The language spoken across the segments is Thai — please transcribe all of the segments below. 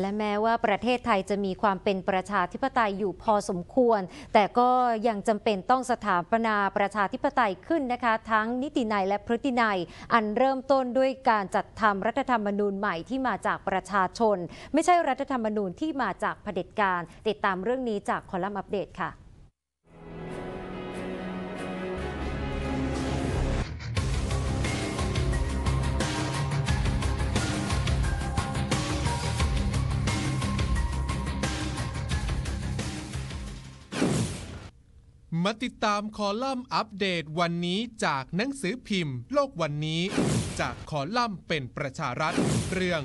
และแม้ว่าประเทศไทยจะมีความเป็นประชาธิปไตยอยู่พอสมควร แต่ก็ยังจำเป็นต้องสถาปนาประชาธิปไตยขึ้นนะคะ ทั้งนิตินัยและพฤตินัยอันเริ่มต้นด้วยการจัดทำรัฐธรรมนูญใหม่ที่มาจากประชาชน ไม่ใช่รัฐธรรมนูญที่มาจากเผด็จการติดตามเรื่องนี้จากคอลัมน์อัปเดตค่ะมาติดตามคอลัมน์อัปเดตวันนี้จากหนังสือพิมพ์โลกวันนี้ จากคอลัมน์เป็นประชารัฐเรื่อง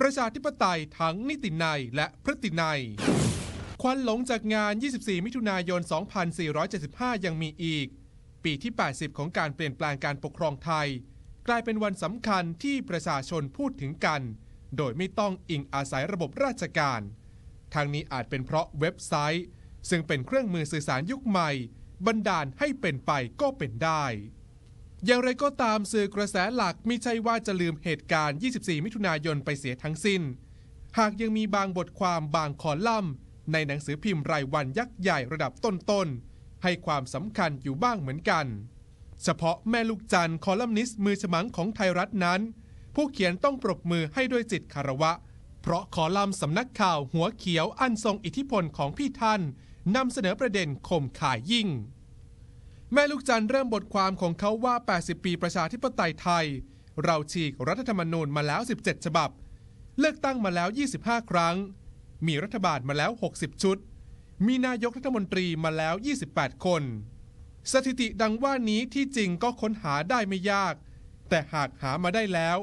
ประชาธิปไตยทั้งนิตินายและพฤตินายควันหลงจากงาน 24 มิถุนายน 2475 ยังมีอีก ปีที่ 80 ของการเปลี่ยนแปลงการปกครองไทย กลายเป็นวันสำคัญที่ประชาชนพูดถึงกัน โดยไม่ต้องอิงอาศัยระบบราชการทางนี้อาจเป็นเพราะเว็บไซต์ซึ่งเป็นเครื่องมือสื่อสารยุคใหม่บันดาลให้เป็นไปก็เป็นได้ อย่างไรก็ตามสื่อกระแสหลักมิใช่ว่าจะลืมเหตุการณ์ 24 มิถุนายนไปเสียทั้งสิ้น หากยังมีบางบทความบางคอลัมน์ ในหนังสือพิมพ์รายวันยักษ์ใหญ่ระดับต้นๆ ให้ความสำคัญอยู่บ้างเหมือนกัน เฉพาะแม่ลูกจันทร์คอลัมนิสต์มือฉมังของไทยรัฐนั้น ผู้เขียนต้องปรบมือให้ด้วยจิตคารวะ เพราะคอลัมน์สำนักข่าวหัวเขียวอันทรงอิทธิพลของพี่ท่านนำเสนอประเด็นข่มข่ายยิ่ง แม่ลูกจันเริ่มบทความของเขาว่า 80 ปีประชาธิปไตยไทย เราฉีกรัฐธรรมนูญมาแล้ว 17 ฉบับ เลือกตั้งมาแล้ว 25 ครั้ง มีรัฐบาลมาแล้ว 60 ชุด มีนายกรัฐมนตรีมาแล้ว 28 คน สถิติดังว่านี้ที่จริงก็ค้นหาได้ไม่ยาก แต่หากหามาได้แล้ว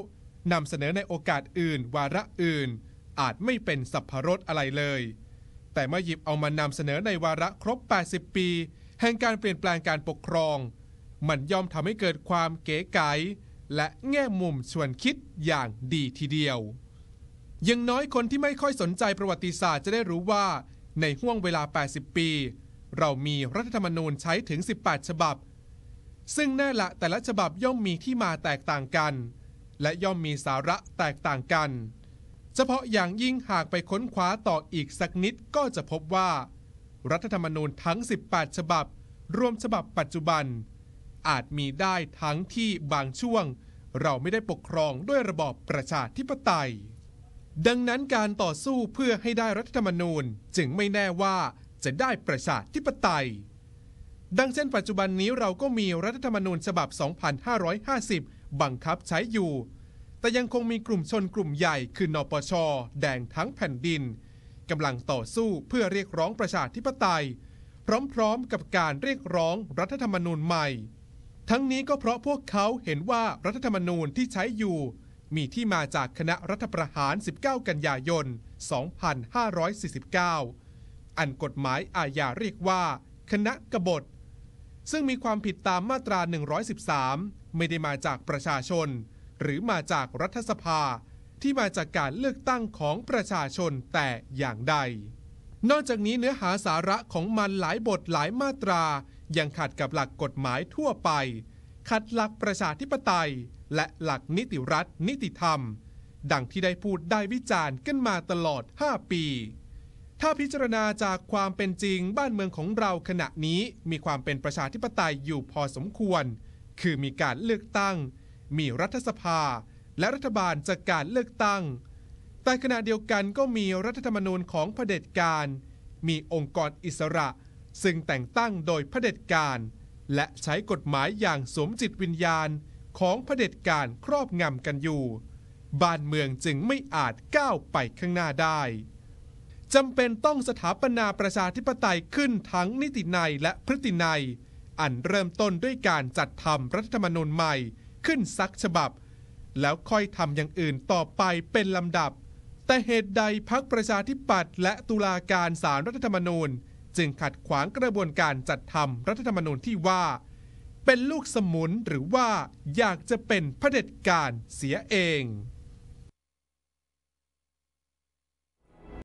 นำเสนอในโอกาสอื่น วาระอื่นอาจไม่เป็นสัพพรสอะไรเลยแต่เมื่อหยิบเอามานำเสนอในวาระครบ 80 ปี แห่งการเปลี่ยนแปลงการปกครอง มันย่อมทำให้เกิดความเก๋ไก๋และแง่มุมชวนคิดอย่างดีทีเดียว ยังน้อยคนที่ไม่ค่อยสนใจประวัติศาสตร์จะได้รู้ว่า ในห่วงเวลา 80 ปี เรามีรัฐธรรมนูญใช้ถึง 18 ฉบับ ซึ่งแน่ละแต่ละฉบับย่อมมีที่มาแตกต่างกัน และย่อมมีสาระแตกต่างกันเฉพาะอย่างยิ่งหากไปค้นคว้าต่ออีกสักนิดก็จะพบว่า รัฐธรรมนูญทั้ง 18 ฉบับ รวมฉบับปัจจุบัน อาจมีได้ทั้งที่บางช่วง เราไม่ได้ปกครองด้วยระบอบประชาธิปไตย ดังนั้นการต่อสู้เพื่อให้ได้รัฐธรรมนูญ จึงไม่แน่ว่าจะได้ประชาธิปไตย ดังเช่นปัจจุบันนี้เราก็มีรัฐธรรมนูญฉบับ 2550 บังคับใช้อยู่แต่ยังคงมีกลุ่มชนกลุ่มใหญ่ คือนปช แดงทั้งแผ่นดินกำลังต่อสู้เพื่อเรียกร้องประชาธิปไตย พร้อมๆกับการเรียกร้องรัฐธรรมนูญใหม่ ทั้งนี้ก็เพราะพวกเขาเห็นว่ารัฐธรรมนูญที่ใช้อยู่ มีที่มาจากคณะรัฐประหาร 19 กันยายน 2549 อันกฎหมายอาญาเรียกว่า คณะกบฏ ซึ่งมีความผิดตามมาตรา 113 ไม่ได้มาจากประชาชนหรือมาจากรัฐสภา ที่มาจากการเลือกตั้งของประชาชนแต่อย่างใด นอกจากนี้เนื้อหาสาระของมันหลายบทหลายมาตรา ยังขัดกับหลักกฎหมายทั่วไป ขัดหลักประชาธิปไตย และหลักนิติรัฐนิติธรรม ดังที่ได้พูดได้วิจารณ์กันมาตลอด 5 ปี ถ้าพิจารณาจากความเป็นจริงบ้านเมืองของเราขณะนี้มีความเป็นประชาธิปไตยอยู่พอสมควร คือมีการเลือกตั้งมีรัฐสภาและรัฐบาลจากการเลือกตั้ง แต่ขณะเดียวกันก็มีรัฐธรรมนูญของเผด็จการ มีองค์กรอิสระ ซึ่งแต่งตั้งโดยเผด็จการ และใช้กฎหมายอย่างสมจิตวิญญาณของเผด็จการ ครอบงำกันอยู่ บ้านเมืองจึงไม่อาจก้าวไปข้างหน้าได้ จำเป็นต้องสถาปนาประชาธิปไตยขึ้นทั้งนิติในและพฤติในอันเริ่มต้นด้วยการจัดทำรัฐธรรมนูญใหม่ขึ้นซักฉบับ แล้วค่อยทำอย่างอื่นต่อไปเป็นลำดับ แต่เหตุใดพักประชาธิปัตย์และตุลาการสารรัฐธรรมนูญ จึงขัดขวางกระบวนการจัดทำรัฐธรรมนูญที่ว่า เป็นลูกสมุนหรือว่าอยากจะเป็นเผด็จการเสียเอง